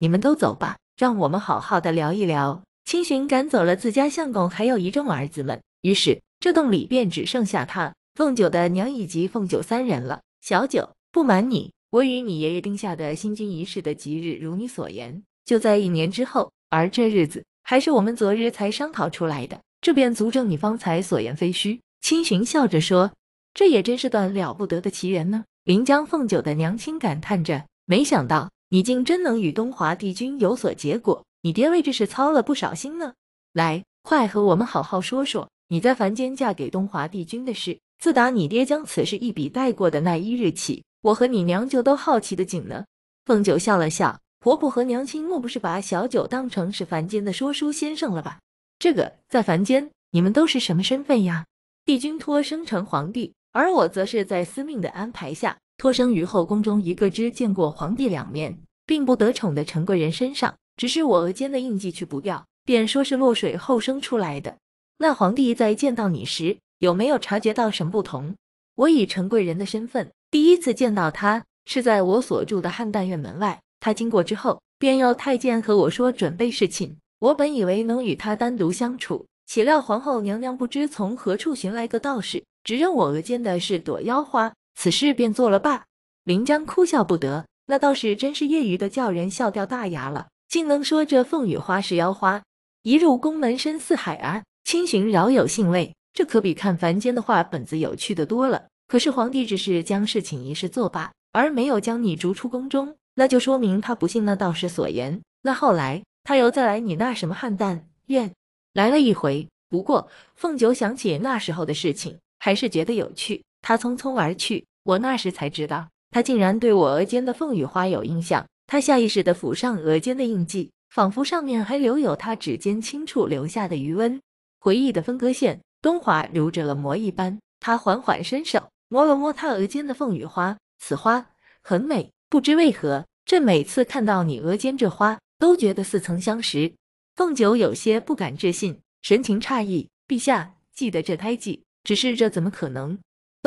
你们都走吧，让我们好好的聊一聊。青寻赶走了自家相公，还有一众儿子们，于是这洞里便只剩下他、凤九的娘以及凤九三人了。小九，不瞒你，我与你爷爷定下的新君仪式的吉日，如你所言，就在一年之后，而这日子还是我们昨日才商讨出来的，这便足证你方才所言非虚。青寻笑着说：“这也真是段了不得的奇缘呢。”临江凤九的娘亲感叹着：“没想到。”你竟真能与东华帝君有所结果，你爹为这事操了不少心呢。来，快和我们好好说说你在凡间嫁给东华帝君的事。自打你爹将此事一笔带过的那一日起，我和你娘就都好奇的紧呢。凤九笑了笑，婆婆和娘亲莫不是把小九当成是凡间的说书先生了吧？这个在凡间你们都是什么身份呀？帝君托生成皇帝，而我则是在司命的安排下。托生于后宫中一个只见过皇帝两面并不得宠的陈贵人身上，只是我额间的印记去不掉，便说是落水后生出来的。那皇帝在见到你时，有没有察觉到什么不同？我以陈贵人的身份，第一次见到他是在我所住的汉代院门外，他经过之后，便要太监和我说准备侍寝。我本以为能与他单独相处，岂料皇后娘娘不知从何处寻来个道士，只认我额间的是朵妖花。此事便做了罢。林江哭笑不得，那道士真是业余的，叫人笑掉大牙了，竟能说这凤羽花是妖花。一入宫门深似海啊！青寻饶有兴味，这可比看凡间的画本子有趣的多了。可是皇帝只是将事情一事作罢，而没有将你逐出宫中，那就说明他不信那道士所言。那后来他又再来你那什么汉旦院，来了一回。不过凤九想起那时候的事情，还是觉得有趣。他匆匆而去，我那时才知道，他竟然对我额间的凤羽花有印象。他下意识地抚上额间的印记，仿佛上面还留有他指尖轻触留下的余温。回忆的分割线，东华如着了魔一般，他缓缓伸手摸了摸他额间的凤羽花，此花很美。不知为何，朕每次看到你额间这花，都觉得似曾相识。凤九有些不敢置信，神情诧异：“陛下记得这胎记？只是这怎么可能？”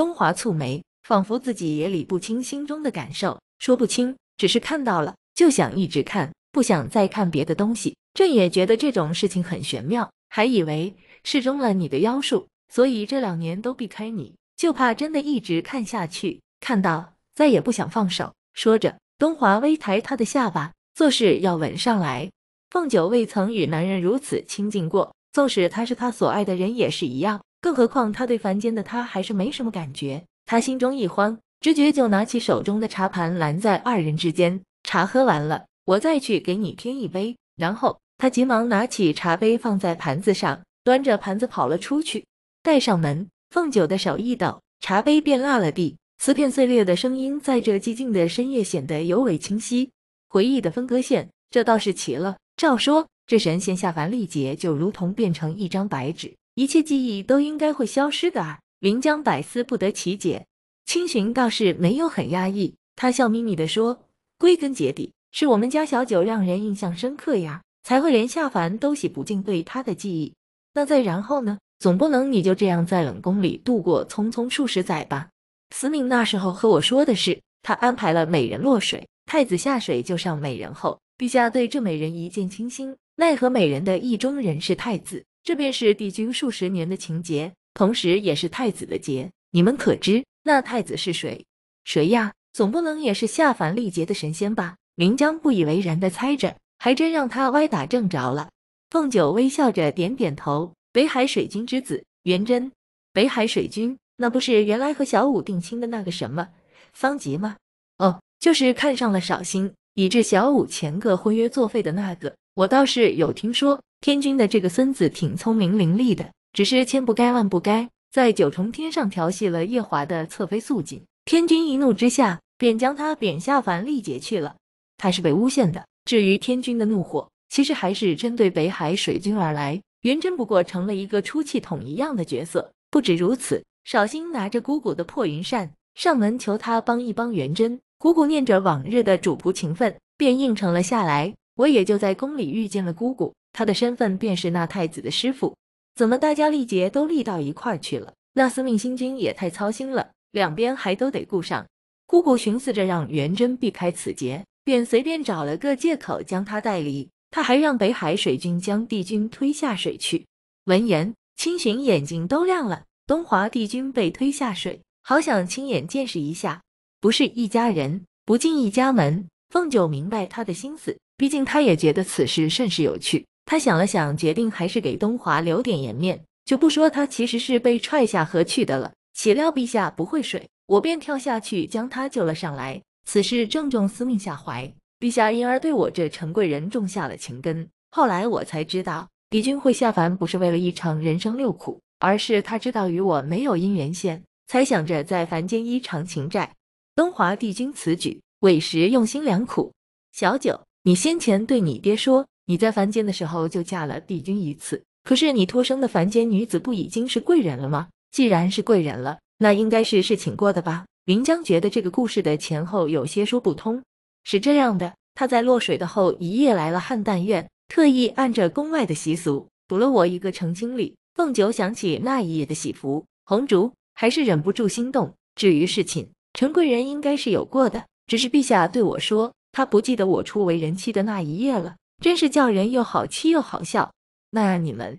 东华蹙眉，仿佛自己也理不清心中的感受，说不清，只是看到了就想一直看，不想再看别的东西。朕也觉得这种事情很玄妙，还以为是中了你的妖术，所以这两年都避开你，就怕真的一直看下去，看到再也不想放手。说着，东华微抬他的下巴，做事要稳上来。凤九未曾与男人如此亲近过，纵使他是他所爱的人也是一样。更何况他对凡间的他还是没什么感觉，他心中一慌，直觉就拿起手中的茶盘拦在二人之间。茶喝完了，我再去给你添一杯。然后他急忙拿起茶杯放在盘子上，端着盘子跑了出去，带上门。凤九的手一抖，茶杯便落了地，瓷片碎裂的声音在这寂静的深夜显得尤为清晰。回忆的分割线，这倒是齐了。照说，这神仙下凡历劫，就如同变成一张白纸。一切记忆都应该会消失的啊！林江百思不得其解，清寻倒是没有很压抑，他笑眯眯的说：“归根结底，是我们家小九让人印象深刻呀，才会连下凡都洗不净对他的记忆。那再然后呢？总不能你就这样在冷宫里度过匆匆数十载吧？”司命那时候和我说的是，他安排了美人落水，太子下水救上美人后，陛下对这美人一见倾心，奈何美人的意中人是太子。这便是帝君数十年的情劫，同时也是太子的劫。你们可知那太子是谁？谁呀？总不能也是下凡历劫的神仙吧？明江不以为然的猜着，还真让他歪打正着了。凤九微笑着点点头。北海水君之子元贞，北海水君，那不是原来和小五定亲的那个什么桑吉吗？哦，就是看上了少星。以致小五前个婚约作废的那个，我倒是有听说。天君的这个孙子挺聪明伶俐的，只是千不该万不该，在九重天上调戏了夜华的侧妃素锦，天君一怒之下便将他贬下凡历劫去了。他是被诬陷的。至于天君的怒火，其实还是针对北海水君而来，元贞不过成了一个出气筒一样的角色。不止如此，少辛拿着姑姑的破云扇上门求他帮一帮元贞。姑姑念着往日的主仆情分，便应承了下来。我也就在宫里遇见了姑姑，她的身份便是那太子的师傅。怎么大家历劫都历到一块儿去了？那司命星君也太操心了，两边还都得顾上。姑姑寻思着让元贞避开此劫，便随便找了个借口将他带离。他还让北海水军将帝君推下水去。闻言，清寻眼睛都亮了。东华帝君被推下水，好想亲眼见识一下。不是一家人，不进一家门。凤九明白他的心思，毕竟他也觉得此事甚是有趣。他想了想，决定还是给东华留点颜面，就不说他其实是被踹下河去的了。岂料陛下不会水，我便跳下去将他救了上来。此事正中司命下怀，陛下因而对我这陈贵人种下了情根。后来我才知道，敌军会下凡不是为了一场人生六苦，而是他知道与我没有姻缘线，才想着在凡间一偿情债。东华帝君此举委实用心良苦。小九，你先前对你爹说你在凡间的时候就嫁了帝君一次，可是你托生的凡间女子不已经是贵人了吗？既然是贵人了，那应该是侍寝过的吧？林江觉得这个故事的前后有些说不通。是这样的，他在落水的后一夜来了汉淡院，特意按着宫外的习俗补了我一个成亲礼。凤九想起那一夜的喜服红烛，还是忍不住心动。至于侍寝。陈贵人应该是有过的，只是陛下对我说，他不记得我初为人妻的那一夜了，真是叫人又好气又好笑。那你们，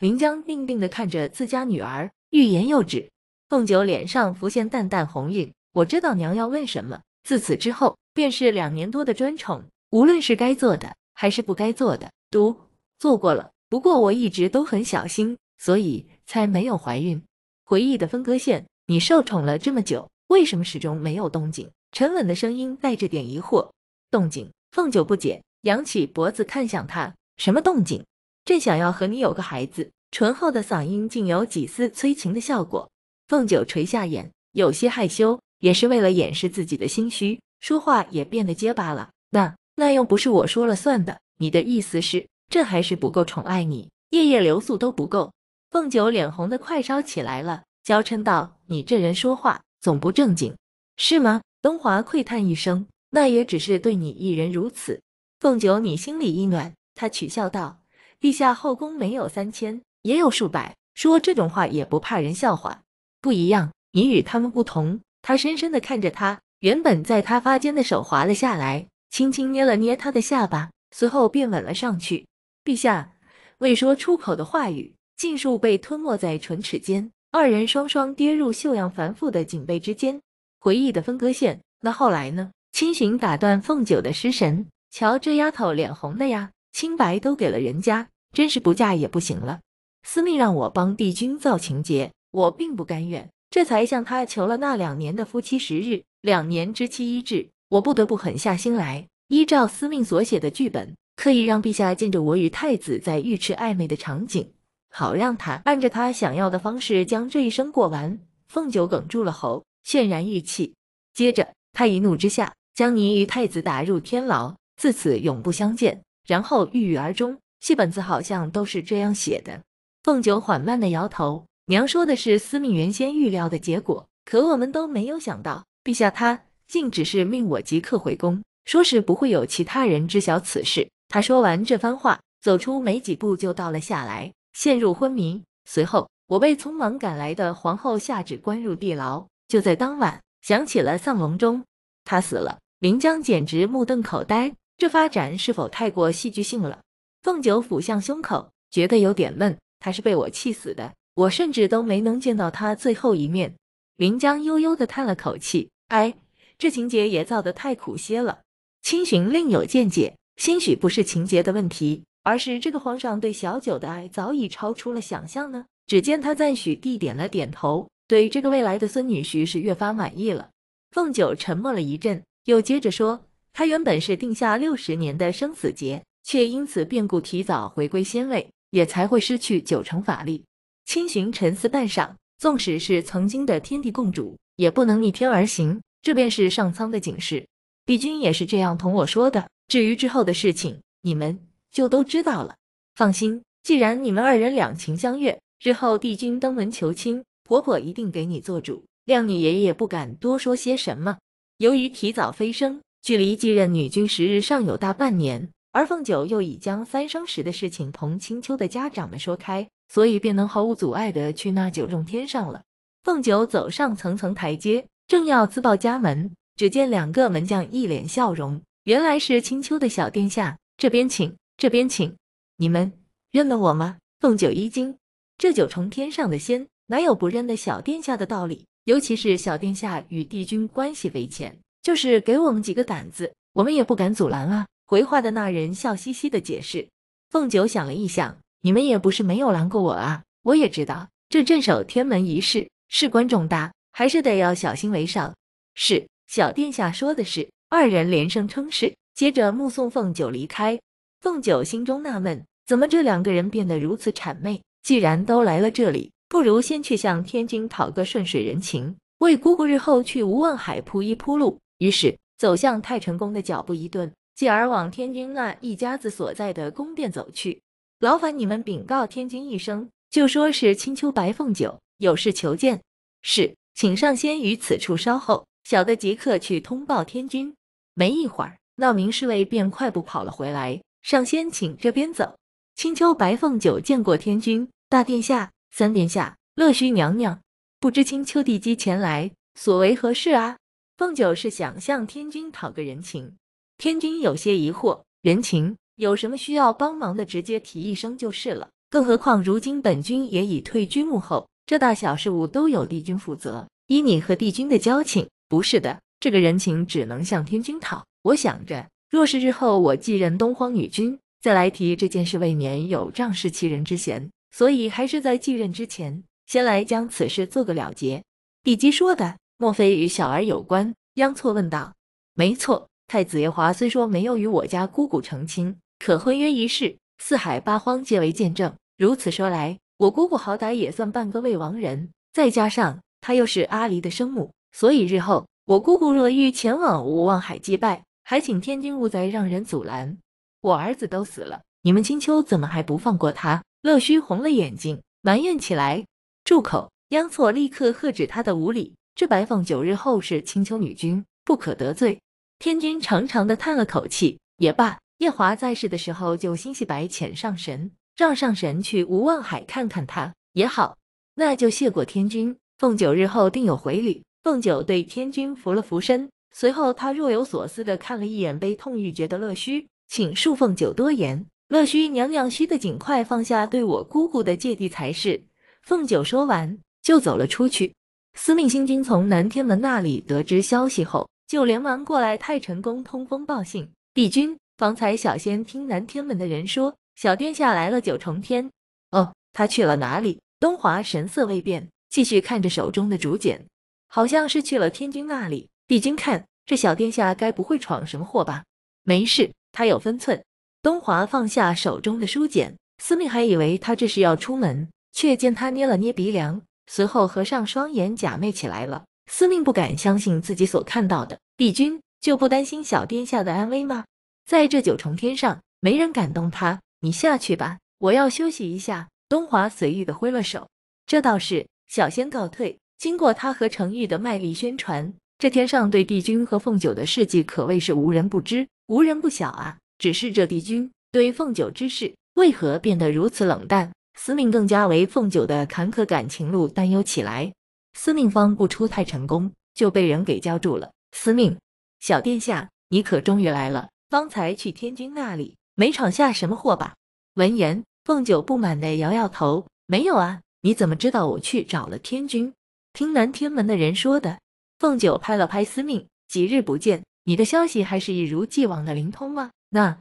林江定定的看着自家女儿，欲言又止。凤九脸上浮现淡淡红晕，我知道娘要问什么。自此之后，便是两年多的专宠，无论是该做的还是不该做的，都做过了。不过我一直都很小心，所以才没有怀孕。回忆的分割线，你受宠了这么久。为什么始终没有动静？沉稳的声音带着点疑惑。动静？凤九不解，扬起脖子看向他，什么动静？朕想要和你有个孩子。醇厚的嗓音竟有几丝催情的效果。凤九垂下眼，有些害羞，也是为了掩饰自己的心虚，说话也变得结巴了。那那又不是我说了算的。你的意思是，朕还是不够宠爱你，夜夜留宿都不够？凤九脸红的快烧起来了，娇嗔道：“你这人说话。”总不正经，是吗？东华喟叹一声，那也只是对你一人如此。凤九，你心里一暖，他取笑道：“陛下后宫没有三千，也有数百，说这种话也不怕人笑话。”不一样，你与他们不同。他深深的看着他，原本在他发间的手滑了下来，轻轻捏了捏他的下巴，随后便吻了上去。陛下，未说出口的话语尽数被吞没在唇齿间。二人双双跌入绣样繁复的锦被之间，回忆的分割线。那后来呢？清醒打断凤九的失神，瞧这丫头脸红的呀，清白都给了人家，真是不嫁也不行了。司命让我帮帝君造情劫，我并不甘愿，这才向他求了那两年的夫妻十日，两年之期一至，我不得不狠下心来，依照司命所写的剧本，刻意让陛下见着我与太子在浴池暧昧的场景。好让他按着他想要的方式将这一生过完。凤九哽住了喉，泫然欲泣。接着，他一怒之下将你与太子打入天牢，自此永不相见。然后郁郁而终。戏本子好像都是这样写的。凤九缓慢的摇头：“娘说的是司命原先预料的结果，可我们都没有想到，陛下他竟只是命我即刻回宫，说是不会有其他人知晓此事。”他说完这番话，走出没几步就倒了下来。陷入昏迷，随后我被匆忙赶来的皇后下旨关入地牢。就在当晚，响起了丧钟，他死了。林江简直目瞪口呆，这发展是否太过戏剧性了？凤九抚向胸口，觉得有点闷。他是被我气死的，我甚至都没能见到他最后一面。林江悠悠地叹了口气，哎，这情节也造得太苦些了。清寻另有见解，兴许不是情节的问题。而是这个皇上对小九的爱早已超出了想象呢。只见他赞许地点了点头，对这个未来的孙女婿是越发满意了。凤九沉默了一阵，又接着说：“他原本是定下六十年的生死劫，却因此变故提早回归仙位，也才会失去九成法力。”清行沉思半晌，纵使是曾经的天地共主，也不能逆天而行，这便是上苍的警示。帝君也是这样同我说的。至于之后的事情，你们。就都知道了。放心，既然你们二人两情相悦，日后帝君登门求亲，婆婆一定给你做主，靓女爷爷不敢多说些什么。由于提早飞升，距离继任女君时日尚有大半年，而凤九又已将三生石的事情同青丘的家长们说开，所以便能毫无阻碍的去那九重天上了。凤九走上层层台阶，正要自报家门，只见两个门将一脸笑容，原来是青丘的小殿下，这边请。这边请，你们认得我吗？凤九一惊，这九重天上的仙哪有不认得小殿下的道理？尤其是小殿下与帝君关系匪浅，就是给我们几个胆子，我们也不敢阻拦啊！回话的那人笑嘻嘻的解释。凤九想了一想，你们也不是没有拦过我啊，我也知道这镇守天门一事事关重大，还是得要小心为上。是，小殿下说的是。二人连声称是，接着目送凤九离开。凤九心中纳闷，怎么这两个人变得如此谄媚？既然都来了这里，不如先去向天君讨个顺水人情，为姑姑日后去无望海铺一铺路。于是，走向太成宫的脚步一顿，继而往天君那一家子所在的宫殿走去。劳烦你们禀告天君一声，就说是青丘白凤九有事求见。是，请上仙于此处稍候，小的即刻去通报天君。没一会儿，那名侍卫便快步跑了回来。上仙，请这边走。青丘白凤九见过天君、大殿下、三殿下、乐须娘娘。不知青丘帝姬前来所为何事啊？凤九是想向天君讨个人情。天君有些疑惑，人情有什么需要帮忙的，直接提一声就是了。更何况如今本君也已退居幕后，这大小事务都有帝君负责。依你和帝君的交情，不是的，这个人情只能向天君讨。我想着。若是日后我继任东荒女君，再来提这件事，未免有仗势欺人之嫌，所以还是在继任之前，先来将此事做个了结。帝姬说的，莫非与小儿有关？央错问道。没错，太子夜华虽说没有与我家姑姑成亲，可婚约一事，四海八荒皆为见证。如此说来，我姑姑好歹也算半个未亡人，再加上她又是阿离的生母，所以日后我姑姑若欲前往无望海祭拜。还请天君勿再让人阻拦，我儿子都死了，你们青丘怎么还不放过他？乐胥红了眼睛，埋怨起来。住口！央错立刻喝止他的无礼。这白凤九日后是青丘女君，不可得罪。天君长长的叹了口气，也罢。夜华在世的时候就心系白浅上神，让上神去无望海看看他也好。那就谢过天君，凤九日后定有回礼。凤九对天君福了福身。随后，他若有所思的看了一眼悲痛欲绝的乐胥，请恕凤九多言。乐胥娘娘须得尽快放下对我姑姑的芥蒂才是。凤九说完就走了出去。司命星君从南天门那里得知消息后，就连忙过来太晨宫通风报信。帝君，方才小仙听南天门的人说，小殿下来了九重天。哦，他去了哪里？东华神色未变，继续看着手中的竹简，好像是去了天君那里。帝君，看这小殿下该不会闯什么祸吧？没事，他有分寸。东华放下手中的书简，司命还以为他这是要出门，却见他捏了捏鼻梁，随后合上双眼假寐起来了。司命不敢相信自己所看到的，帝君就不担心小殿下的安危吗？在这九重天上，没人敢动他。你下去吧，我要休息一下。东华随意的挥了手。这倒是，小仙告退。经过他和程玉的卖力宣传。这天上对帝君和凤九的事迹可谓是无人不知，无人不晓啊！只是这帝君对凤九之事为何变得如此冷淡？司命更加为凤九的坎坷感情路担忧起来。司命方不出太成功，就被人给叫住了。司命，小殿下，你可终于来了！方才去天君那里，没闯下什么祸吧？闻言，凤九不满的摇摇头：“没有啊，你怎么知道我去找了天君？听南天门的人说的。”凤九拍了拍司命，几日不见，你的消息还是一如既往的灵通吗？那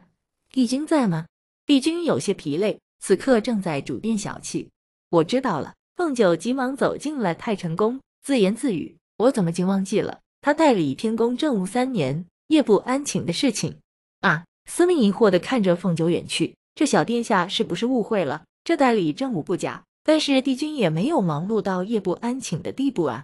帝君在吗？帝君有些疲累，此刻正在主殿小憩。我知道了。凤九急忙走进了太成宫，自言自语：我怎么竟忘记了他代理天宫政务三年，夜不安寝的事情啊！司命疑惑地看着凤九远去，这小殿下是不是误会了？这代理政务不假，但是帝君也没有忙碌到夜不安寝的地步啊。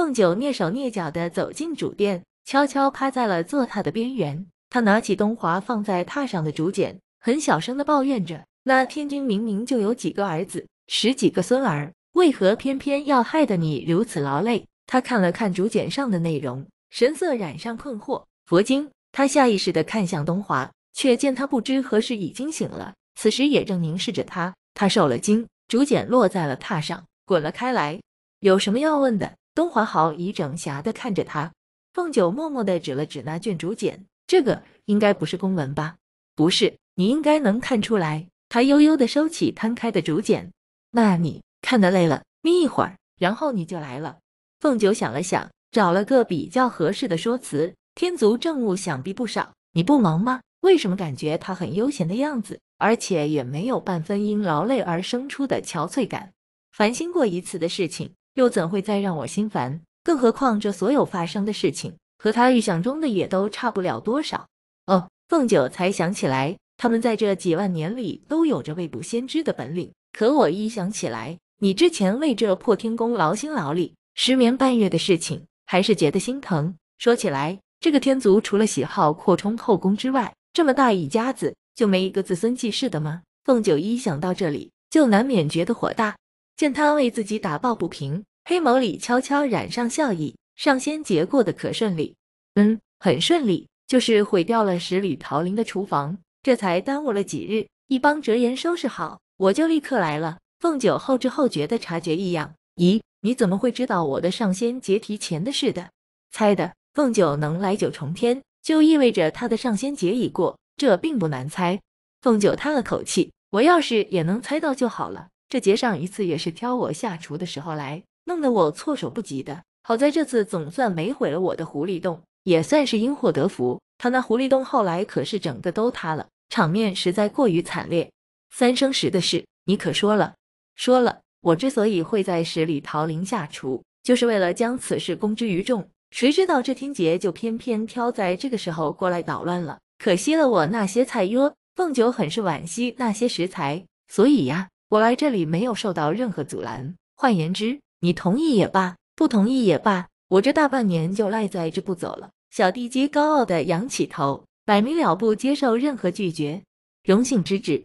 凤九蹑手蹑脚地走进主殿，悄悄趴在了坐榻的边缘。她拿起东华放在榻上的竹简，很小声地抱怨着：“那天君明明就有几个儿子，十几个孙儿，为何偏偏要害得你如此劳累？”她看了看竹简上的内容，神色染上困惑。佛经。她下意识地看向东华，却见他不知何时已经醒了，此时也正凝视着她。他受了惊，竹简落在了榻上，滚了开来。有什么要问的？东华豪一整暇的看着他，凤九默默的指了指那卷竹简，这个应该不是公文吧？不是，你应该能看出来。他悠悠的收起摊开的竹简，那你看得累了，眯一会儿，然后你就来了。凤九想了想，找了个比较合适的说辞。天族政务想必不少，你不忙吗？为什么感觉他很悠闲的样子，而且也没有半分因劳累而生出的憔悴感？烦心过一次的事情。又怎会再让我心烦？更何况这所有发生的事情和他预想中的也都差不了多少。哦，凤九才想起来，他们在这几万年里都有着未卜先知的本领。可我一想起来，你之前为这破天宫劳心劳力、失眠半月的事情，还是觉得心疼。说起来，这个天族除了喜好扩充后宫之外，这么大一家子就没一个子孙继世的吗？凤九一想到这里，就难免觉得火大。见他为自己打抱不平，黑眸里悄悄染上笑意。上仙节过得可顺利？嗯，很顺利，就是毁掉了十里桃林的厨房，这才耽误了几日。一帮哲人收拾好，我就立刻来了。凤九后知后觉的察觉异样，咦，你怎么会知道我的上仙节提前的事的？猜的。凤九能来九重天，就意味着他的上仙节已过，这并不难猜。凤九叹了口气，我要是也能猜到就好了。这节上一次也是挑我下厨的时候来，弄得我措手不及的。好在这次总算没毁了我的狐狸洞，也算是因祸得福。他那狐狸洞后来可是整个都塌了，场面实在过于惨烈。三生石的事，你可说了？说了。我之所以会在十里桃林下厨，就是为了将此事公之于众。谁知道这天劫就偏偏挑在这个时候过来捣乱了，可惜了我那些菜哟。凤九很是惋惜那些食材，所以呀。我来这里没有受到任何阻拦，换言之，你同意也罢，不同意也罢，我这大半年就赖在这不走了。小帝姬高傲的扬起头，摆明了不接受任何拒绝，荣幸之至。